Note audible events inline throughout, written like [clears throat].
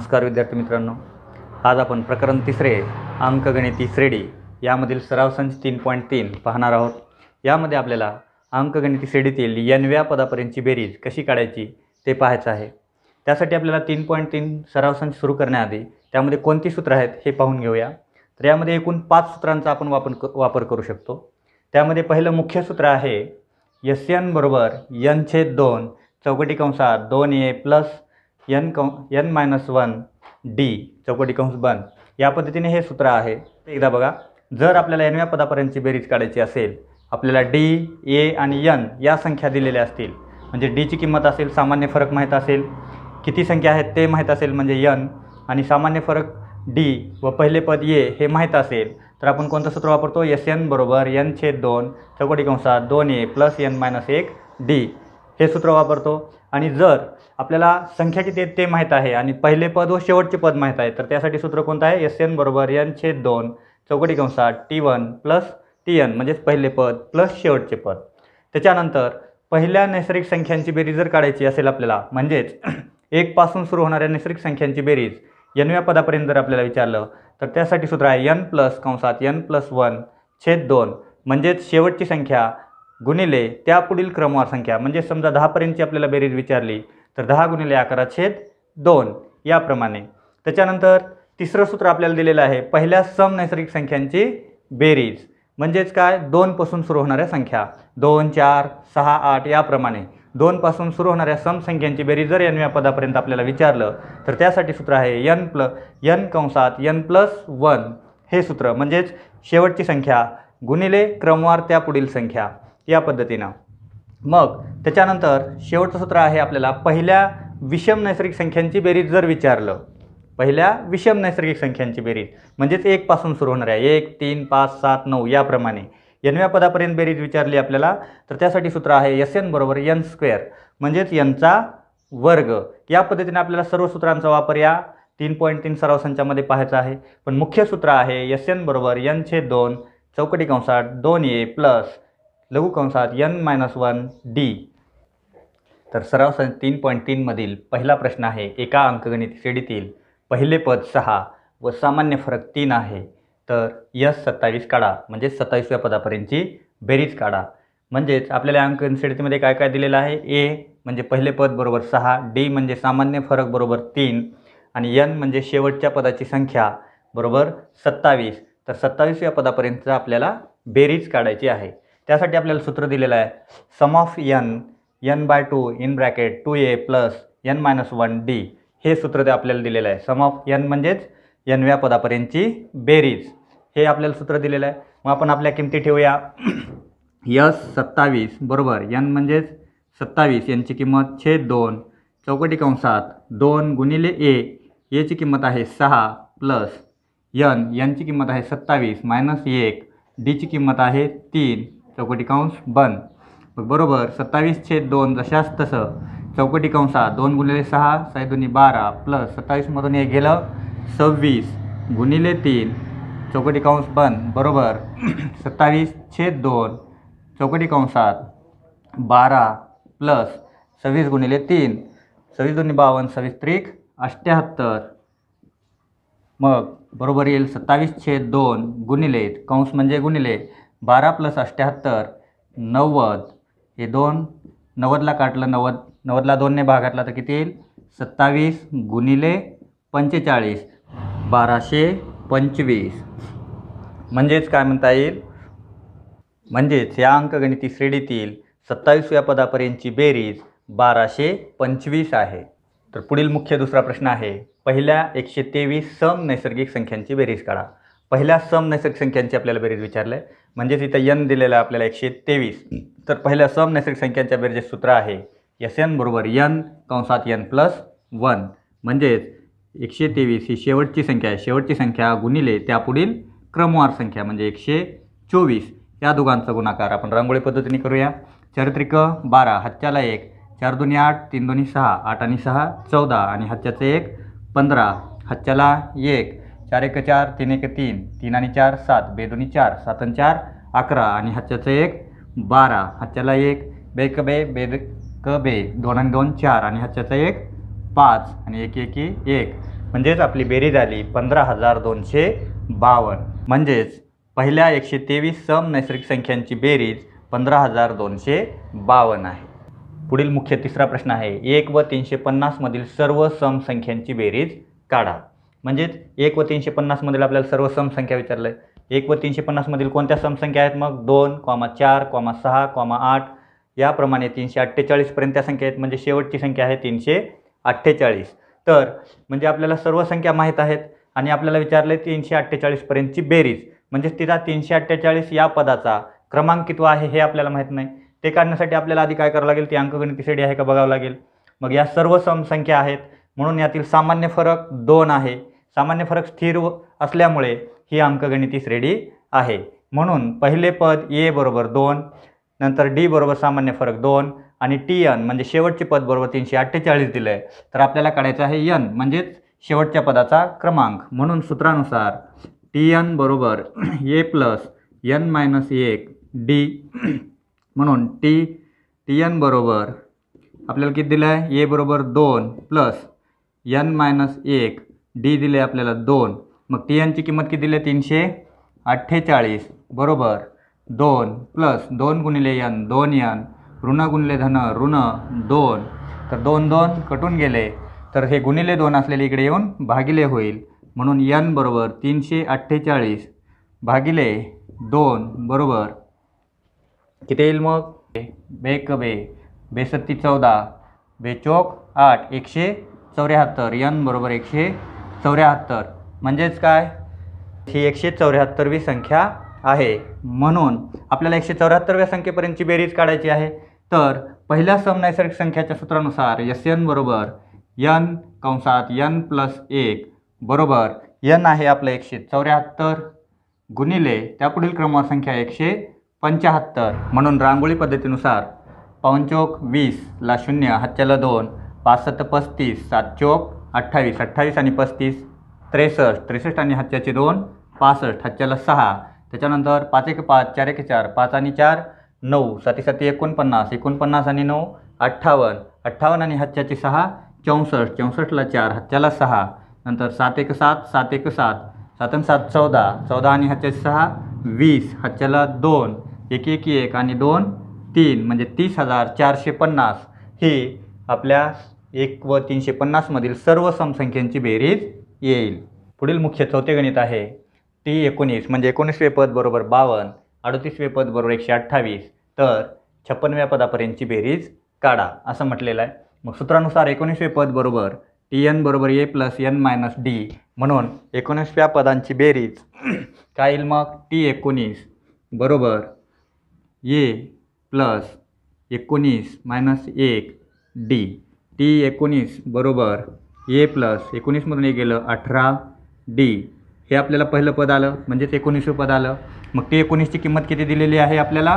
नमस्कार विद्यार्थी मित्रांनो आज आपण प्रकरण तिसरे अंकगणिती श्रेडी यामधील सराव संच तीन पॉईंट तीन पाहणार आहोत यामध्ये आपल्याला अंकगणिती श्रेणीतील यनव्या पदापर्यंतची बेरीज कशी काढायची ते पाहायचं आहे त्यासाठी आपल्याला तीन पॉईंट तीन सराव संच सुरू करण्याआधी त्यामध्ये कोणती सूत्र आहेत हे पाहून घेऊया तर यामध्ये एकूण पाच सूत्रांचा आपण वापर वापर करू शकतो त्यामध्ये पहिलं मुख्य सूत्र आहे यस एन बरोबर यन छेद दोन चौकटी कंसात दोन ए प्लस एन कं एन मायनस वन डी चौकटी कंस बन या पद्धतीने हे सूत्र आहे एकदा बघा जर आपल्याला एनव्या पदापर्यंतची बेरीज काढायची असेल आपल्याला डी ए आणि यन या संख्या दिलेल्या असतील म्हणजे डीची किंमत असेल सामान्य फरक माहीत असेल किती संख्या आहेत ते माहीत असेल म्हणजे यन आणि सामान्य फरक डी व पहिले पद ए हे माहीत असेल तर आपण कोणतं सूत्र वापरतो एस एन बरोबर एन छेद दोन चौकटी कंसात दोन ए प्लस एन मायनस एक डी हे सूत्र वापरतो आणि जर आपल्याला संख्या किती ते माहीत आहे आणि पहिले पद व शेवटचे पद माहीत आहे तर त्यासाठी सूत्र कोणतं आहे एस एन बरोबर एन छेद दोन चौकटी कंसात T one plus T N म्हणजेच पहिले पद प्लस शेवटचे पद त्याच्यानंतर पहिल्या नैसर्गिक संख्यांची बेरीज जर काढायची असेल आपल्याला म्हणजेच [clears throat] एकपासून सुरू होणाऱ्या नैसर्गिक संख्यांची बेरीज एनव्या पदापर्यंत जर आपल्याला विचारलं तर त्यासाठी सूत्र आहे एन प्लस कंसात एन प्लस वन छेद दोन म्हणजेच शेवटची संख्या गुणिले त्यापुढील क्रमवार संख्या म्हणजे समजा दहापर्यंतची आपल्याला बेरीज विचारली तर दहा गुणिले अकरा छेद दोन याप्रमाणे त्याच्यानंतर तिसरं सूत्र आपल्याला दिलेलं आहे पहिल्या सम नैसर्गिक संख्यांची बेरीज म्हणजेच काय दोनपासून सुरू होणाऱ्या संख्या दोन चार सहा आठ याप्रमाणे दोनपासून सुरू होणाऱ्या सम संख्यांची बेरीज जर व्या पदापर्यंत आपल्याला विचारलं तर त्यासाठी सूत्र आहे यन प्ल यन कंसात यन प्लस वन हे सूत्र म्हणजेच शेवटची संख्या गुणिले क्रमवार त्या पुढील संख्या या पद्धतीनं मग त्याच्यानंतर शेवटचं सूत्र आहे आपल्याला पहिल्या विषम नैसर्गिक संख्यांची बेरीज जर विचारलं पहिल्या विषम नैसर्गिक संख्यांची बेरीज म्हणजेच एकपासून सुरू होणार आहे एक तीन पाच सात नऊ याप्रमाणे यनव्या पदापर्यंत बेरीज विचारली आपल्याला तर त्यासाठी सूत्र आहे एस एन बरोबर यन स्क्वेअर म्हणजेच यांचा वर्ग या पद्धतीने आपल्याला सर्व सूत्रांचा वापर या तीन पॉईंट तीन सराव संचामध्ये पाहायचा आहे पण मुख्य सूत्र आहे यस एन बरोबर छे दोन चौकटी कंसात दोन ए प्लस लघुकंसात यन मायनस वन डी तर सराव सं तीन पॉईंट तीनमधील पहिला प्रश्न आहे एका अंकगणित श्रेणीतील पहिले पद सहा व सामान्य फरक तीन आहे तर यस सत्तावीस काढा म्हणजे सत्तावीसव्या पदापर्यंतची बेरीज काढा म्हणजेच आपल्याला अंकगणित श्रेणीमध्ये काय काय दिलेलं आहे ए म्हणजे पहिले पद बरोबर सहा डी म्हणजे सामान्य फरक बरोबर तीन आणि यन म्हणजे शेवटच्या पदाची संख्या बरोबर सत्तावीस तर सत्तावीसव्या पदापर्यंत आपल्याला बेरीज काढायची आहे त्यासाठी आपल्याला सूत्र दिलेलं आहे sum of N N by two in bracket two A plus N minus one D हे सूत्र ते आपल्याला दिलेलं आहे सम ऑफ यन म्हणजेच यनव्या पदापर्यंतची बेरीज हे आपल्याला सूत्र दिलेलं आहे मग आपण आपल्या किमती ठेवूया [clears throat] यस सत्तावीस बरोबर यन म्हणजेच सत्तावीस यांची किंमत छेद दोन चौकटी कंसात दोन गुणिले ए एची किंमत आहे सहा प्लस यन यांची किंमत आहे सत्तावीस मायनस एक डीची किंमत आहे तीन चौकटी कंस बंद बरोबर सत्तावीस छेद दोन जशाच तसं चौकटी कंसा दोन गुणिले सहा साई दोन्ही बारा प्लस सत्तावीसमधून हे गेलं सव्वीस गुणिले तीन चौकटी कंस बंद बरोबर [clears throat] सत्तावीस छेद दोन चौकटी कंसात बारा प्लस सव्वीस गुणिले तीन सव्वीस दोन्ही बावन्न सव्वीस त्रिक अष्ट्याहत्तर मग बरोबर येईल सत्तावीस छेद दोन गुणिले कंस म्हणजे गुणिले बारा प्लस अठ्ठ्याहत्तर नव्वद हे दोन नव्वदला काटलं नव्वद नव्वदला दोनने भाग घातला तर किती येईल सत्तावीस गुणिले पंचेचाळीस बाराशे पंचवीस म्हणजेच काय म्हणता येईल म्हणजेच या अंकगणिती श्रेणीतील सत्तावीसव्या पदापर्यंतची बेरीज बाराशे पंचवीस आहे तर पुढील मुख्य दुसरा प्रश्न आहे पहिल्या एकशे तेवीस सम नैसर्गिक संख्यांची बेरीज काढा पहिल्या सम नैसर्गिक संख्यांची आपल्याला बेरीज विचारलं आहे म्हणजेच इथं यन दिलेलं आहे आपल्याला एकशे तेवीस तर पहिल्या नैसर्गिक संख्यांच्या बेरजे सूत्र आहे यस एन बरोबर यन कंसात यन प्लस वन म्हणजेच एकशे तेवीस ही शेवटची संख्या आहे शेवटची संख्या गुणिले त्यापुढील क्रमवार संख्या म्हणजे एकशे चोवीस या दोघांचा गुणाकार आपण रांगोळी पद्धतीने करूया चारित्रिक बारा हत्याला एक चार दोन्ही आठ तीन दोन्ही सहा आठ आणि सहा चौदा आणि हत्याचं एक पंधरा हत्याला एक चार एक चार तीन एक तीन तीन आणि चार सात बेदोनी चार सात आणि चार अकरा आणि हच्च्याचं एक बारा हातच्याला एक बे क बे बेद क बे दोन आणि दोन चार आणि हच्च्याचं एक पाच आणि एक एकी एक म्हणजेच आपली बेरीज आली पंधरा हजार दोनशे बावन्न म्हणजेच पहिल्या एकशे तेवीस सम नैसर्गिक संख्यांची बेरीज पंधरा हजार दोनशे बावन्न आहे पुढील मुख्य तिसरा प्रश्न आहे एक व तीनशे पन्नासमधील सर्व सम संख्यांची बेरीज काढा म्हणजेच एक व तीनशे पन्नासमधील आपल्याला सर्व समसंख्या विचारलं आहे एक व तीनशे पन्नासमधील कोणत्या समसंख्या आहेत मग दोन कॉमा चार कॉमा सहा कॉमा आठ याप्रमाणे तीनशे अठ्ठेचाळीसपर्यंत त्या संख्या आहेत म्हणजे शेवटची संख्या आहे तीनशे अठ्ठेचाळीस तर म्हणजे आपल्याला सर्व संख्या माहीत आहेत आणि आपल्याला विचारले तीनशे अठ्ठेचाळीसपर्यंतची बेरीज म्हणजेच तिचा तीनशे अठ्ठेचाळीस या पदाचा क्रमांक कितव आहे हे आपल्याला माहीत नाही ते काढण्यासाठी आपल्याला आधी काय करावं लागेल ती अंकगणितीसाठी आहे का बघावं लागेल मग या सर्व समसंख्या आहेत म्हणून यातील सामान्य फरक दोन आहे सामान्य फरक स्थिर असल्यामुळे ही अंकगणिती श्रेणी आहे म्हणून पहिले पद ए बरोबर दोन नंतर डी बरोबर सामान्य फरक दोन आणि टी एन म्हणजे शेवटचे पद बरोबर तीनशे अठ्ठेचाळीस दिलं आहे तर आपल्याला काढायचं आहे यन म्हणजेच शेवटच्या पदाचा क्रमांक म्हणून सूत्रानुसार टी एन बरोबर ए प्लस एन मायनस एक डी म्हणून टी टी एन बरोबर आपल्याला किती दिलं आहे ए बरोबर दोन प्लस एन मायनस एक डी दिले आपल्याला दोन मग टी एनची किंमत किती दिली तीनशे अठ्ठेचाळीस बरोबर दोन प्लस दोन गुणिले यन दोन यन ऋण गुणिले धन ऋण दोन तर दोन दोन कटून गेले तर हे गुणिले दोन असलेले इकडे येऊन भागिले होईल म्हणून यन बरोबर तीनशे अठ्ठेचाळीस भागिले दोन बरोबर किती येईल मग बेक बे बेसत्ती चौदा बेचोक आठ एकशे चौऱ्याहत्तर यन बरोबर एकशे चौऱ्याहत्तर म्हणजेच काय ही एकशे चौऱ्याहत्तरवी संख्या आहे म्हणून आपल्याला एकशे चौऱ्याहत्तरव्या संख्येपर्यंतची बेरीज काढायची आहे तर पहिल्या समनैसर्गिक संख्याच्या सूत्रानुसार यस एन बरोबर यन कंसात यन प्लस एक बरोबर यन आहे आपलं एकशे चौऱ्याहत्तर गुणिले त्यापुढील क्रमांक संख्या एकशे पंच्याहत्तर म्हणून रांगोळी पद्धतीनुसार पाऊनचोक वीसला शून्य हत्याला दोन पासष्ट पस्तीस सात चोक अठ्ठावीस अठ्ठावीस आणि पस्तीस त्रेसष्ट त्रेसष्ट आणि हत्याचे दोन पासष्ट हातच्याला सहा त्याच्यानंतर पाच एक पाच चार एक चार पाच आणि चार नऊ साती साती एकोणपन्नास एकोणपन्नास आणि नऊ अठ्ठावन्न अठ्ठावन्न आणि हत्याचे सहा चौसष्ट चौसष्टला चार हातच्याला सहा नंतर सात एक सात सात एक सात सात आणि सात चौदा चौदा आणि हत्याचे सहा वीस हत्याला दोन एक एक एक आणि दोन तीन म्हणजे तीस हजार चारशे पन्नास हे आपल्या एक व तीनशे पन्नासमधील सर्व समसंख्यांची बेरीज येईल पुढील मुख्य चौथे गणित आहे टी एकोणीस म्हणजे एकोणीसवे पद बरोबर बावन्न अडतीसवे पद बरोबर एकशे अठ्ठावीस तर छप्पनव्या पदापर्यंतची बेरीज काढा असं म्हटलेलं आहे मग सूत्रानुसार एकोणीसवे पद बरोबर टी एन बरोबर A plus N minus D म्हणून एकोणीसव्या पदांची बेरीज [clears throat] काय येईल मग टी एकोणीस बरोबर ए प्लस एकोणीस मायनस एक डी टी एकोणीस बरोबर ए प्लस एकोणीसमधून हे गेलं अठरा डी हे आपल्याला पहिलं पद आलं म्हणजेच एकोणीसवं पद आलं मग टी एकोणीसची किंमत किती दिलेली आहे आपल्याला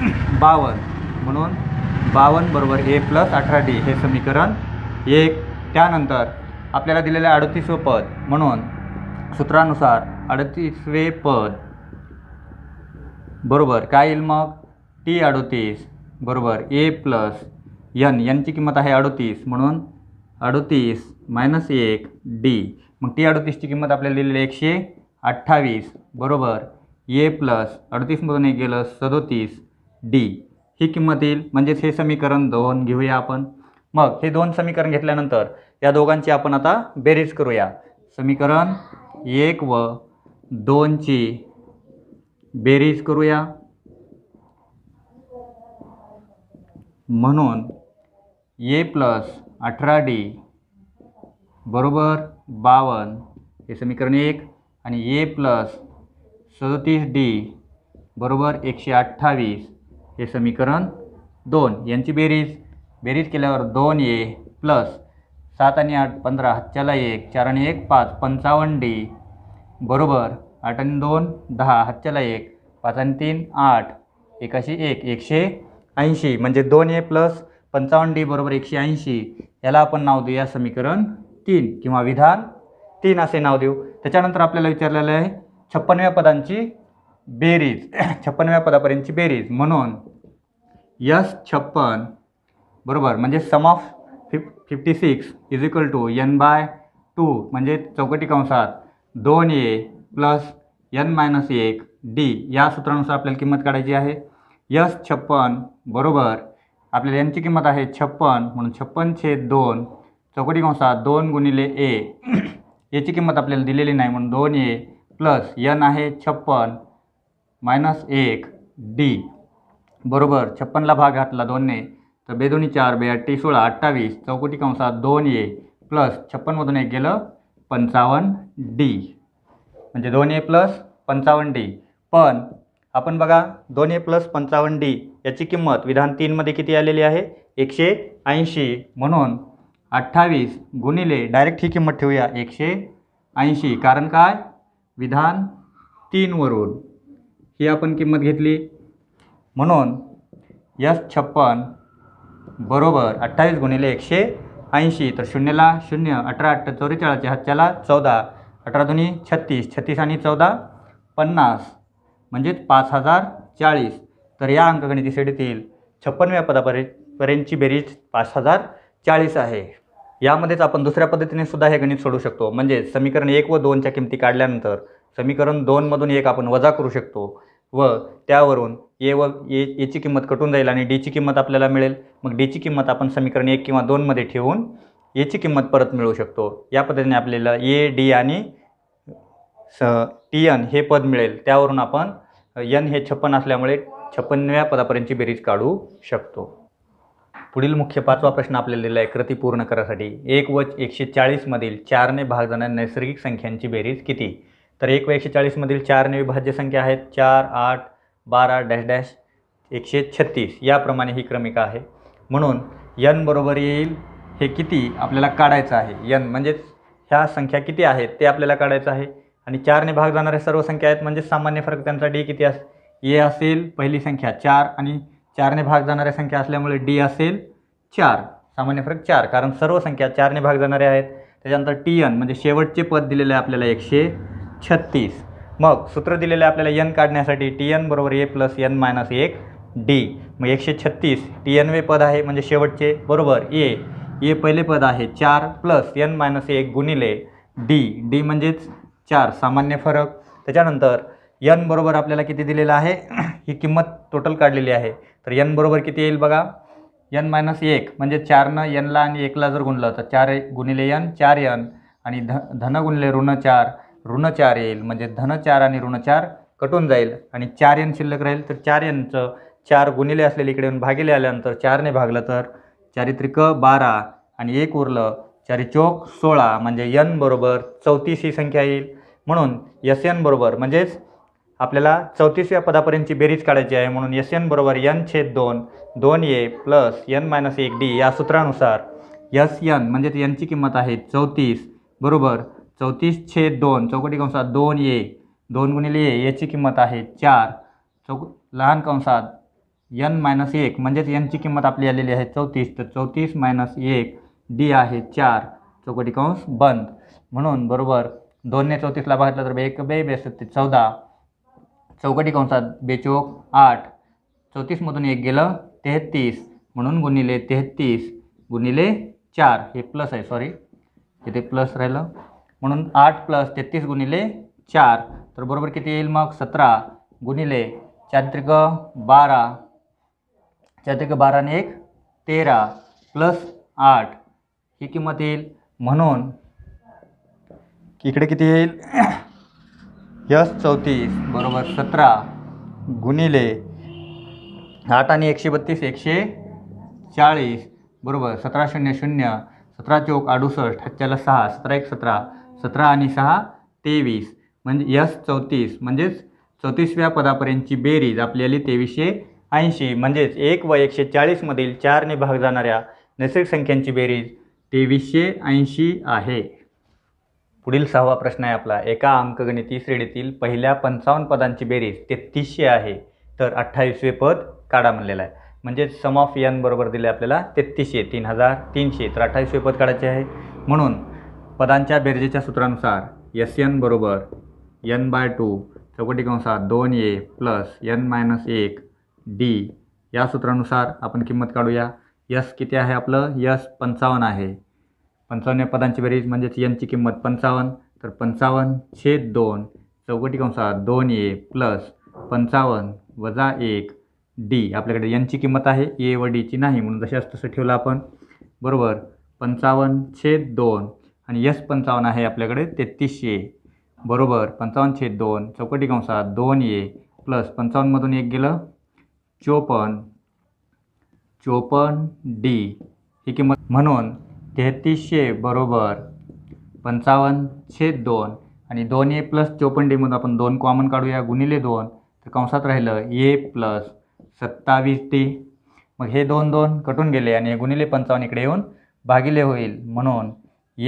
[clears throat] बावन्न म्हणून बावन्न बरोबर ए प्लस अठरा डी हे समीकरण एक त्यानंतर आपल्याला दिलेलं अडतीसवं पद म्हणून सूत्रानुसार अडतीसवे पद बरोबर काय येईल मग टी अडतीस बरोबर ए प्लस यन यनची किंमत आहे अडतीस म्हणून अडतीस मायनस एक डी मग ती अडतीसची किंमत आपल्याला दिलेली एकशे अठ्ठावीस बरोबर ए प्लस अडतीसमधून एक गेलं सदोतीस डी ही किंमत येईल म्हणजेच हे समीकरण दोन घेऊया आपण मग हे दोन समीकरण घेतल्यानंतर या दोघांची आपण आता बेरीज करूया समीकरण एक व दोनची बेरीज करूया म्हणून ए प्लस अठरा डी बरोबर बावन्न हे समीकरण एक आणि ए प्लस सदतीस डी बरोबर एकशे अठ्ठावीस हे समीकरण दोन यांची बेरीज बेरीज केल्यावर दोन ए प्लस सात आणि आठ पंधरा हातच्याला एक चार आणि एक पाच पंचावन्न डी बरोबर आठ आणि दोन दहा हातच्याला एक पाच आणि तीन आठ एकाशी एक एकशे ऐंशी म्हणजे दोन ए प्लस पंचावन्न डी बरोबर एकशे ऐंशी याला आपण नाव देऊया समीकरण तीन किंवा विधान तीन असे नाव देऊ त्याच्यानंतर आपल्याला विचारलेलं आहे छप्पनव्या पदांची बेरीज [clears throat] छप्पनव्या पदापर्यंतची बेरीज म्हणून यस छप्पन बरोबर म्हणजे sum of fif fifty six is equal to N by two म्हणजे चौकटी कंसात दोन ए प्लस एन मायनस एक डी या सूत्रानुसार आपल्याला किंमत काढायची आहे यस छप्पन बरोबर आपल्याला यांची किंमत आहे छप्पन म्हणून छप्पन छेद दोन चौकटी कंसा दोन गुणिले ए [clears throat] याची किंमत आपल्याला दिलेली नाही म्हणून दोन ए प्लस यन आहे छप्पन मायनस एक डी बरोबर छप्पनला भाग घातला दोनने तर बेदोनी चार बेआटी सोळा अठ्ठावीस चौकटी कंसात दोन ए प्लस छप्पनमधून एक गेलं पंचावन्न डी म्हणजे दोन ए प्लस पंचावन्न डी पण आपण बघा दोन ए प्लस पंचावन्न डी याची किंमत विधान तीनमध्ये किती आलेली आहे एकशे ऐंशी म्हणून अठ्ठावीस गुणिले डायरेक्ट ही किंमत ठेवूया एकशे ऐंशी कारण काय विधान तीनवरून ही आपण किंमत घेतली म्हणून यस छप्पन बरोबर अठ्ठावीस गुणिले एकशे ऐंशी तर शून्यला शून्य अठरा अठ्ठा चौवेचाळीस हत्याला चौदा अठरा दोन्ही छत्तीस छत्तीस आणि चौदा पन्नास म्हणजेच पाच हजार चाळीस तर या अंकगणितीसाठीतील छप्पनव्या पदापर्यंत पर्यंतची बेरीज पाच हजार चाळीस आहे यामध्येच आपण दुसऱ्या पद्धतीने सुद्धा हे गणित सोडू शकतो म्हणजे समीकरण एक व दोनच्या किमती काढल्यानंतर समीकरण दोनमधून एक आपण वजा करू शकतो व त्यावरून ए व ए एची किंमत कटून जाईल आणि डीची किंमत आपल्याला मिळेल मग डीची किंमत आपण समीकरण एक किंवा दोनमध्ये ठेवून याची किंमत परत मिळवू शकतो या पद्धतीने आपल्याला ए डी आणि स टी यन हे पद मिळेल त्यावरून आपण यन हे छप्पन असल्यामुळे छप्पनव्या पदापर्यंतची बेरीज काढू शकतो पुढील मुख्य पाचवा प्रश्न आपल्याला दिला आहे कृती पूर्ण करायसाठी एक व एकशे चाळीसमधील चारने भाग जाणाऱ्या नैसर्गिक संख्यांची बेरीज किती तर एक व एकशे चाळीसमधील चारने विभाज्य संख्या आहेत चार आठ बारा डॅश डॅश एकशे छत्तीस याप्रमाणे ही क्रमिका आहे म्हणून यन बरोबर येईल हे किती आपल्याला काढायचं आहे यन म्हणजेच ह्या संख्या किती आहेत ते आपल्याला काढायचं आहे आणि चारने भाग जाणाऱ्या सर्व संख्या आहेत म्हणजे सामान्य फरक त्यांचा डी किती अस ए असेल पहिली संख्या चार आणि चारने भाग जाणाऱ्या संख्या असल्यामुळे डी असेल चार सामान्य फरक चार कारण सर्व संख्या चारने भाग जाणाऱ्या आहेत त्याच्यानंतर टी एन म्हणजे शेवटचे पद दिलेले आहे आपल्याला एकशे छत्तीस मग सूत्र दिलेले आपल्याला एन काढण्यासाठी टी एन बरोबर ए प्लस एन मायनस एक डी मग एकशे छत्तीस टी एन वे पद आहे म्हणजे शेवटचे बरोबर ए ए पहिले पद आहे चार प्लस एन मायनस एक गुणिले डी डी म्हणजेच चार सामान्य फरक त्याच्यानंतर यन बरोबर आपल्याला किती दिलेलं आहे [clears throat] ही किंमत टोटल काढलेली आहे तर यन बरोबर किती येईल बघा यन मायनस एक म्हणजे चारनं यनला आणि एकला जर गुणलं तर चार गुणिले यन चार यन आणि ध धन गुणले ऋण चार ऋण चार येईल म्हणजे धन चार आणि ऋण चार कटून जाईल आणि चार यन शिल्लक राहील तर चार यनचं चार गुणिले असलेले इकडे येऊन भागिले आल्यानंतर चारने भागलं तर चारित्रिक बारा आणि एक उरलं चारी चौक सोळा म्हणजे यन बरोबर चौतीस ही संख्या येईल म्हणून यस एन बरोबर म्हणजेच आपल्याला चौतीसव्या पदापर्यंतची बेरीज काढायची आहे म्हणून यस एन बरोबर यन छेद दोन दोन ए प्लस यन मायनस एक डी या सूत्रानुसार यस यन म्हणजेच यांची किंमत आहे चौतीस बरोबर चौतीस छेद दोन चौकटी कंसात दोन ए दोन गुणिले ए याची किंमत आहे चार चौक लहान कंसात यन मायनस एक म्हणजेच यांची किंमत आपली आलेली आहे चौतीस तर चौतीस मायनस एक डी आहे चार चौकटी कंस बंद म्हणून बरोबर दोनने चौतीसला बघितलं तर बे एक बे बेसत्तीस चौदा चौकटी कंसात बेचोक आठ चौतीसमधून एक गेलं तेहत्तीस म्हणून गुणिले तेहत्तीस गुणिले चार हे प्लस आहे सॉरी तिथे प्लस राहिलं म्हणून आठ प्लस तेहतीस गुणिले चार तर बरोबर किती येईल मग सतरा गुणिले चात्रिक बारा बारा बाराने एक तेरा प्लस आठ ही किंमत येईल म्हणून इकडे किती येईल यस चौतीस बरोबर सतरा गुणिले आठ आणि एकशे बत्तीस एकशे चाळीस बरोबर सतरा शून्य शून्य सतरा चौक अडुसष्ट ह्याच्याला सहा सतरा एक सतरा सतरा आणि सहा तेवीस म्हणजे यस चौतीस म्हणजेच चौतीसव्या पदापर्यंतची बेरीज आपल्याली तेवीसशे ऐंशी म्हणजेच एक व एकशे चाळीसमधील चारने भाग जाणाऱ्या नैसर्गिक संख्यांची बेरीज तेवीसशे ऐंशी आहे पुढील सहावा प्रश्न आहे आपला एका अंकगणिती श्रेणीतील पहिल्या पंचावन्न पदांची बेरीज तेहतीसशे आहे तर अठ्ठावीसवे पद काढा म्हणलेलं आहे म्हणजे सम ऑफ एन बरोबर दिले आपल्याला तेहतीसशे तीन हजार तीनशे तर अठ्ठावीसवे पद काढायचे आहे म्हणून पदांच्या बेरजेच्या सूत्रानुसार एस एन बरोबर एन बाय टू चौकटी कंसात दोन ए प्लस एन मायनस एक डी या सूत्रानुसार आपण किंमत काढूया यस किती आहे आपलं यस पंचावन्न आहे पंचावन्न पदांची बेरीज म्हणजेच यांची किंमत पंचावन्न तर पंचावन्न छेद दोन चौकटी कंसात दोन ए प्लस पंचावन्न वजा एक डी आपल्याकडे यांची किंमत आहे ए व डीची नाही म्हणून जशाच तसं ठेवलं आपण बरोबर पंचावन्न छेद दोन आणि यस पंचावन्न आहे आपल्याकडे तेहतीसशे बरोबर पंचावन्न छेद दोन चौकटी कंसात दोन ए प्लस पंचावन्नमधून एक गेलं चोपन्न चोपन्न डी ही किंमत म्हणून तेहतीसशे बरोबर पंचावन्न छेद दोन आणि दोन ए प्लस डीमधून आपण दोन कॉमन काढूया गुणिले दोन तर कंसात राहिलं ए प्लस सत्तावीस डी मग हे दोन दोन कटून गेले आणि हे गुणिले पंचावन्न इकडे येऊन भागिले होईल म्हणून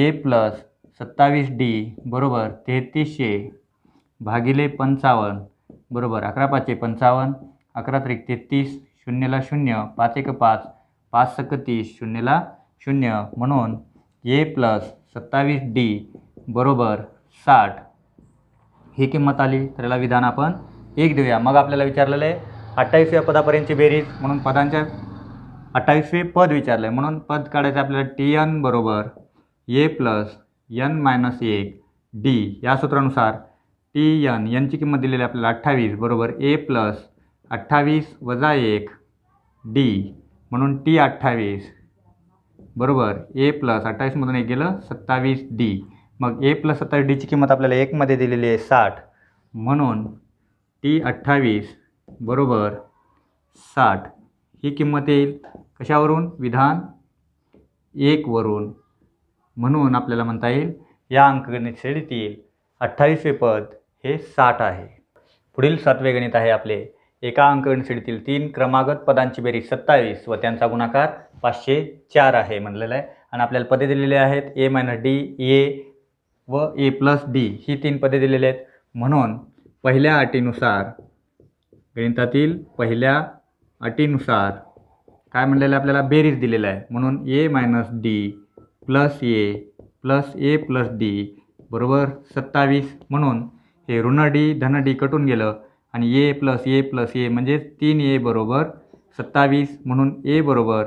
ए प्लस सत्तावीस डी बरोबर तेहतीसशे भागिले पंचावन्न बरोबर अकरा पाचशे पंचावन्न अकरा त्रिक तेहतीस शून्यला शून्य पाच एक पाच पाच सक शून्यला शून्य म्हणून ए प्लस सत्तावीस डी बरोबर साठ ही किंमत आली तर याला विधान आपण एक देऊया मग आपल्याला विचारलेलं आहे अठ्ठावीसव्या पदापर्यंतची बेरीज म्हणून पदांच्या अठ्ठावीसवे पद विचारलं आहे म्हणून पद काढायचं आपल्याला टी एन बरोबर ए प्लस एन मायनस एक डी या सूत्रानुसार टी एन यांची किंमत दिलेली आहे आपल्याला अठ्ठावीस बरोबर ए प्लस अठ्ठावीस वजा एक डी म्हणून टी अठ्ठावीस बरोबर ए प्लस अठ्ठावीसमधून एक गेलं सत्तावीस डी मग ए प्लस सत्तावीस डीची किंमत आपल्याला एकमध्ये दिलेली आहे साठ म्हणून टी अठ्ठावीस बरोबर साठ ही किंमत येईल कशावरून विधान एकवरून म्हणून आपल्याला म्हणता येईल या अंकगणित श्रेणीतील अठ्ठावीसवे पद हे साठ आहे पुढील सातवे गणित आहे आपले एका अंकगणितीतील तीन क्रमागत पदांची बेरीज सत्तावीस व त्यांचा गुणाकार पाचशे चार आहे म्हणलेलं आहे आणि आपल्याला पदे दिलेले आहेत ए मायनस डी ए व ए प्लस डी ही तीन पदे दिलेली आहेत म्हणून पहिल्या अटीनुसार गणितातील पहिल्या अटीनुसार काय म्हणलेलं आहे आपल्याला बेरीज दिलेलं आहे म्हणून A minus D plus A plus A plus D बरोबर सत्तावीस म्हणून हे ऋण डी धन डी कटून गेलं आणि ए प्लस ए प्लस ए म्हणजेच तीन ए बरोबर सत्तावीस म्हणून ए बरोबर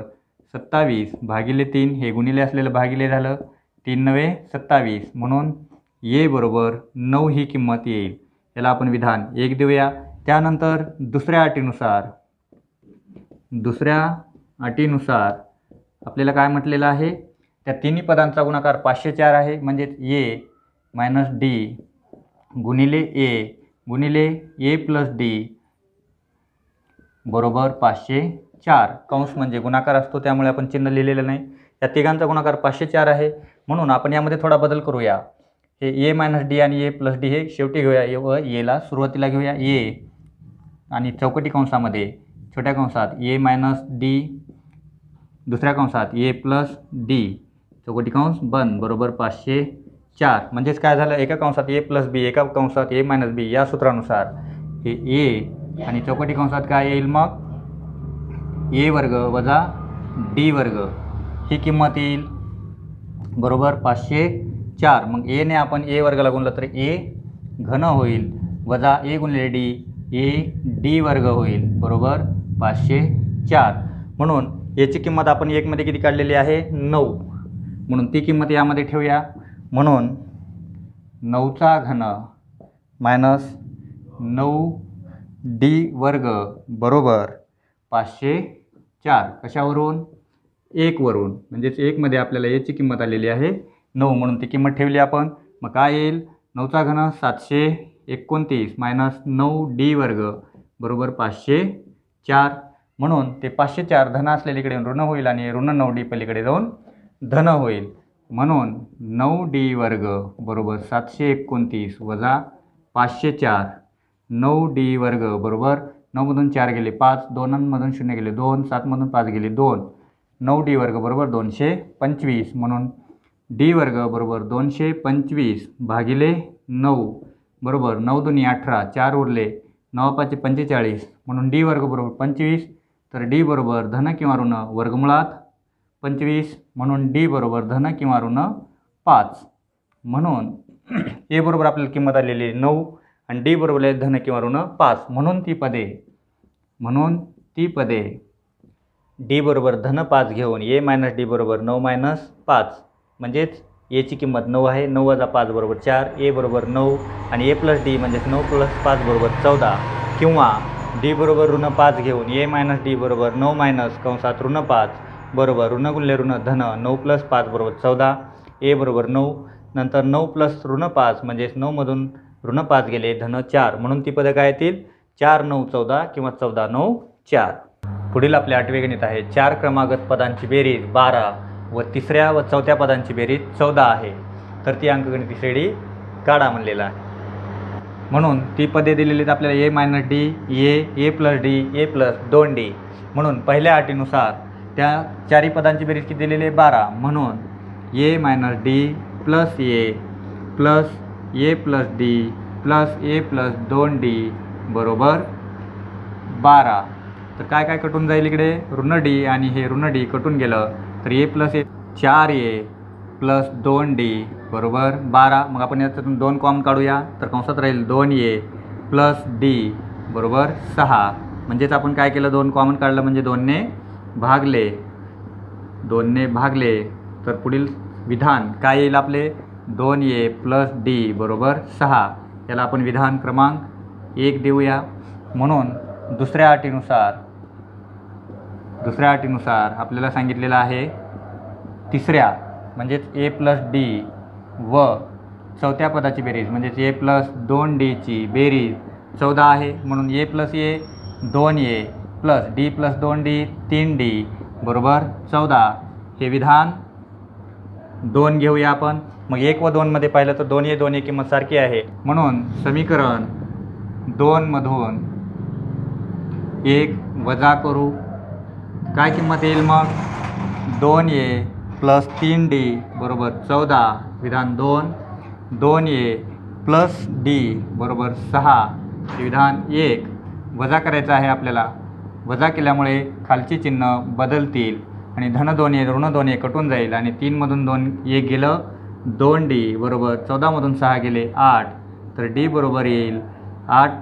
सत्तावीस भागिले तीन हे गुणिले असलेलं भागिले झालं तीन नवे सत्तावीस म्हणून ए बरोबर नऊ ही किंमत येईल याला आपण विधान एक देऊया त्यानंतर दुसऱ्या अटीनुसार दुसऱ्या अटीनुसार आपल्याला काय म्हटलेलं आहे त्या तिन्ही पदांचा गुणाकार पाचशे चार आहे म्हणजेच ए मायनस डी गुणिले ए गुणिले ए प्लस डी बरोबर पाचशे चार कंस म्हणजे गुणाकार असतो त्यामुळे आपण चिन्ह लिहिलेलं नाही या तिघांचा गुणाकार पाचशे चार आहे म्हणून आपण यामध्ये थोडा बदल करूया हे ए मायनस डी आणि ए प्लस डी हे शेवटी घेऊया ए व एला सुरुवातीला घेऊया ए आणि चौकटी कंसामध्ये छोट्या कंसात ए मायनस डी दुसऱ्या कंसात ए प्लस डी चौकटी कंस बन बरोबर पाचशे चार म्हणजेच काय झालं एका कंसात ए प्लस बी एका कंसात ए मायनस बी या सूत्रानुसार हे ए आणि चौकटी कंसात काय येईल मग ए वर्ग वजा डी वर्ग ही किंमत येईल बरोबर पाचशे चार मग एने आपण ए वर्गाला गुणलं तर ए घन होईल वजा ए गुणले डी ए डी वर्ग होईल बरोबर पाचशे चार म्हणून याची किंमत आपण एकमध्ये किती काढलेली आहे नऊ म्हणून ती किंमत यामध्ये ठेवूया म्हणून नऊचा घन मायनस नऊ डी वर्ग बरोबर पाचशे चार कशावरून एकवरून म्हणजेच एकमध्ये आपल्याला याची किंमत आलेली आहे नऊ म्हणून ती किंमत ठेवली आपण मग काय येईल नऊचा घन सातशे एकोणतीस मायनस नऊ डी वर्ग बरोबर पाचशे चार म्हणून ते पाचशे चार धन असलेलीकडे ऋण होईल आणि ऋण नऊ डी पलीकडे जाऊन धन होईल म्हणून नऊ डी वर्ग बरोबर सातशे एकोणतीस वजा पाचशे चार नऊ डी वर्ग बरोबर नऊमधून चार गेले पाच दोनांमधून शून्य गेले दोन सातमधून पाच गेले दोन नऊ डी वर्ग बरोबर दोनशे पंचवीस म्हणून डी वर्ग बरोबर दोनशे पंचवीस भागिले नऊ बरोबर नऊ दोन्ही अठरा चार उरले नऊ पाचशे पंचेचाळीस म्हणून डी वर्ग बरोबर पंचवीस तर डी बरोबर धन किंवा ऋण वर्गमुळात पंचवीस म्हणून डी बरोबर धन किंवा ऋण पाच म्हणून ए बरोबर आपल्याला किंमत आलेली आहे नऊ आणि डी बरोबर आहे धन किंवा ऋण पाच म्हणून ती पदे म्हणून ती पदे डी बरोबर धन पाच घेऊन ए मायनस डी बरोबर नऊ मायनस पाच म्हणजेच एची किंमत नऊ आहे नऊ वजा पाच बरोबर चार ए बरोबर नऊ आणि ए प्लस डी म्हणजेच नऊ प्लस पाच बरोबर चौदा किंवा डी बरोबर ऋण पाच घेऊन ए मायनस डी बरोबर नऊ मायनस कंसात ऋण पाच बरोबर ऋण गुल्य ऋण धन नऊ प्लस पाच बरोबर चौदा ए बरोबर नऊ नंतर नऊ प्लस ऋण पाच म्हणजेच नऊमधून ऋण पाच गेले धन चार म्हणून ती पदं काय येतील चार नऊ चौदा किंवा चौदा नऊ चार पुढील आपले आठवे गणित आहे चार क्रमागत पदांची बेरीज बारा व तिसऱ्या व चौथ्या पदांची बेरीज चौदा आहे तर ती अंकगणिती श्रेणी काढा म्हणलेला आहे म्हणून ती पदे दिलेली आहेत आपल्याला A minus D A A plus D A plus दोन डी म्हणून पहिल्या अटीनुसार त्या चारही पदांची बेरीज किती दिलेली आहे बारा म्हणून A minus D plus A plus A plus D plus A plus दोन डी बरोबर बारा तर काय काय कटून जाईल इकडे ऋण डी आणि हे ऋण डी कटून गेलं तर ए प्लस ए चार ए प्लस दोन डी बरोबर बारा मग आपण याच्यातून दोन कॉम काढूया तर कंसात राहील दोन ए प्लस डी बरोबर सहा म्हणजेच आपण काय केलं दोन कॉमन काढलं म्हणजे दोनने भागले दोनने भागले तर पुढील विधान काय येईल आपले दोन ए प्लस डी बरोबर सहा याला आपण विधान क्रमांक एक देऊया म्हणून दुसऱ्या अटीनुसार दुसऱ्या अटीनुसार आपल्याला सांगितलेलं आहे तिसऱ्या म्हणजेच ए प्लस डी व चौथ्या पदाची बेरीज म्हणजेच ए प्लस दोन डीची बेरीज चौदा आहे म्हणून ए प्लस ए दोन ए प्लस डी प्लस दोन डी तीन डी बरोबर चौदा हे विधान दोन घेऊया आपण मग एक व दोनमध्ये पाहिलं तर दोन दोन्ही दोन्ही किंमत सारखी आहे म्हणून समीकरण दोनमधून एक वजा करू काय किंमत येईल मग दोन ए प्लस तीन डी बरोबर चौदा विधान दोन दोन ए प्लस डी बरोबर सहा विधान एक वजा करायचं आहे आपल्याला वजा केल्यामुळे खालची चिन्ह बदलतील आणि ऋण दोन्ही कटून जाईल आणि तीनमधून दोन एक गेलं दोन डी बरोबर चौदामधून सहा गेले आठ तर डी बरोबर येईल आठ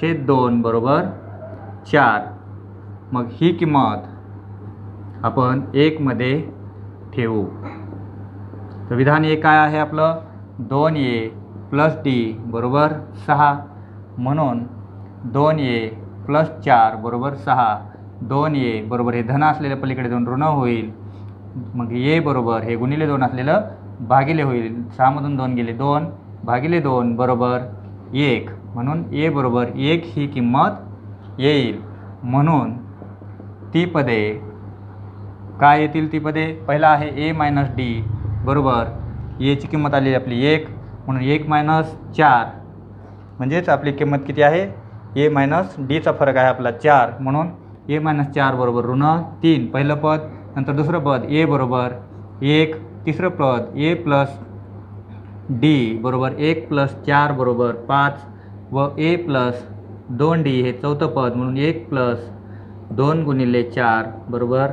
छेद दोन बरोबर चार मग ही किंमत आपण एकमध्ये ठेवू तर विधान एक काय आहे आपलं दोन ए प्लस डी बरोबर सहा म्हणून दोन ए प्लस चार बरोबर सहा दोन ये बरोबर हे धन असलेलं पलीकडे दोन ऋण होईल मग ए बरोबर हे गुणिले दोन असलेलं भागिले होईल सहामधून दोन गेले दोन भागिले दोन बरोबर एक म्हणून ए बरोबर एक ही किंमत येईल म्हणून ती पदे काय येतील ती पदे पहिला आहे ए मायनस डी बरोबर एची किंमत आलेली आपली एक म्हणून एक मायनस चार म्हणजेच आपली किंमत किती आहे ए मायनस डीचा फरक आहे आपला चार म्हणून ए मायनस चार बरोबर ऋण तीन पहिलं पद नंतर दुसरं पद ए बरोबर एक तिसरं पद ए प्लस डी बरोबर एक प्लस चार बरोबर पाच व ए प्लस दोन डी हे चौथं पद म्हणून एक प्लस दोन गुणिले चार बरोबर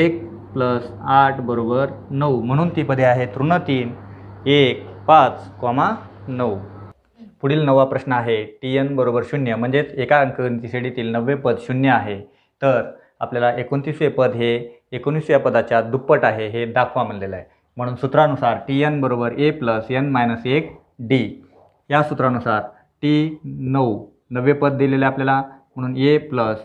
एक प्लस आठ बरोबर नऊ म्हणून ती पदे आहेत ऋण तीन एक पाच कॉमा नऊ पुढील नवा प्रश्न आहे टी एन बरोबर शून्य म्हणजेच एका शेडीतील नववे पद शून्य आहे तर आपल्याला एकोणतीसवे पद हे एकोणीसव्या पदाच्या दुप्पट आहे हे दाखवा म्हणलेलं आहे म्हणून सूत्रानुसार टी एन बरोबर ए प्लस एन मायनस एक डी या सूत्रानुसार टी नऊ नववे पद दिलेले आपल्याला म्हणून ए प्लस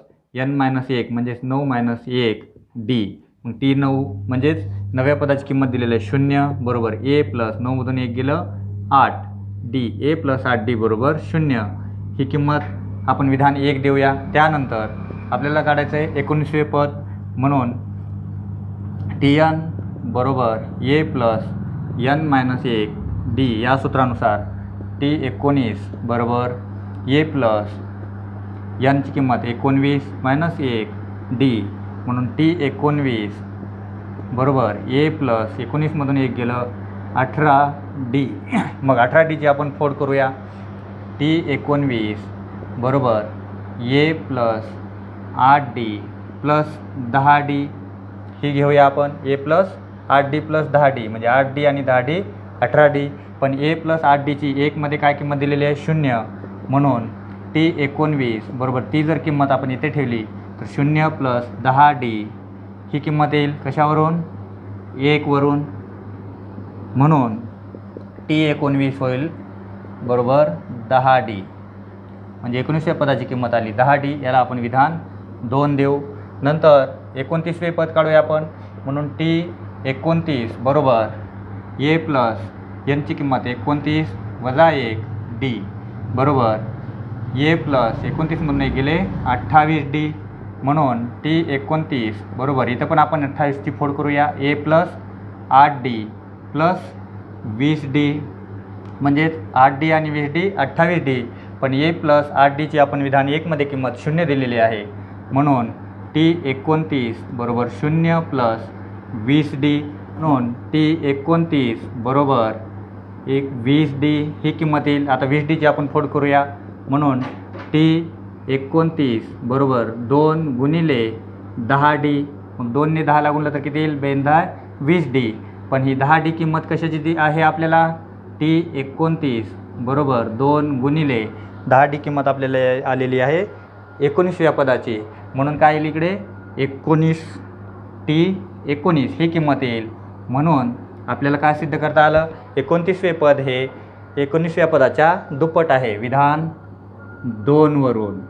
एन मायनस एक म्हणजेच नऊ मायनस एक डी मग टी नऊ म्हणजेच नव्या पदाची किंमत दिलेली आहे शून्य बरोबर ए प्लस नऊमधून एक गेलं आठ डी ए प्लस आठ डी बरोबर शून्य ही किंमत आपण विधान एक देऊया त्यानंतर आपल्याला काढायचं आहे एकोणीसवे पद म्हणून टी एन बरोबर ए प्लस एन मायनस एक डी या सूत्रानुसार टी एकोणीस बरोबर ए प्लस यनची किंमत एकोणवीस मायनस एक डी म्हणून टी एकोणवीस बरोबर ए प्लस एकोणीसमधून एक गेलं अठरा डी मग अठरा डीची आपण फोड करूया टी एकोणवीस बरोबर ए प्लस आठ डी प्लस दहा डी ही घेऊया आपण ए प्लस आठ डी प्लस दहा डी म्हणजे आठ डी आणि दहा डी अठरा डी पण ए प्लस आठ डीची एकमध्ये काय किंमत दिलेली आहे शून्य म्हणून टी एकोणवीस बरोबर ती जर किंमत आपण इथे ठेवली तर शून्य प्लस दहा डी ही किंमत येईल कशावरून एकवरून म्हणून टी एकोणवीस होईल बरोबर दहा डी म्हणजे एकोणीसव्या पदाची किंमत आली दहा डी याला आपण विधान दोन देऊ नंतर एकोणतीसवे पद काढूया आपण म्हणून टी एकोणतीस बरोबर ए प्लस यांची किंमत एकोणतीस वजा एक डी बरोबर ए प्लस एकोणतीसमधून गेले अठ्ठावीस डी म्हणून टी एकोणतीस बरोबर इथं पण आपण अठ्ठावीसची फोड करूया ए प्लस आठ डी प्लस वीस डी म्हणजेच आठ डी आणि वीस डी अठ्ठावीस डी पण ए प्लस आठ डीची आपण विधान एकमध्ये किंमत शून्य दिलेली आहे म्हणून टी एकोणतीस बरोबर शून्य प्लस वीस डी म्हणून टी एकोणतीस बरोबर एक वीस डी ही किंमत येईल आता वीस डीची आपण फोड करूया म्हणून टी एकोणतीस बरोबर दोन गुणिले दहा डी मग दोनने दहा लागून तर किती येईल बेंदा वीस डी पण ही दहा डी किंमत कशाची ती आहे आपल्याला टी एकोणतीस बरोबर दोन गुणिले दहा डी किंमत आपल्याला आलेली आहे एकोणीसव्या पदाची म्हणून काय येईल इकडे एकोणीस टी एकोणीस ही किंमत येईल म्हणून आपल्याला काय सिद्ध करता आलं एकोणतीसवे पद हे एकोणीसव्या पदाच्या दुप्पट आहे विधान दोनवरून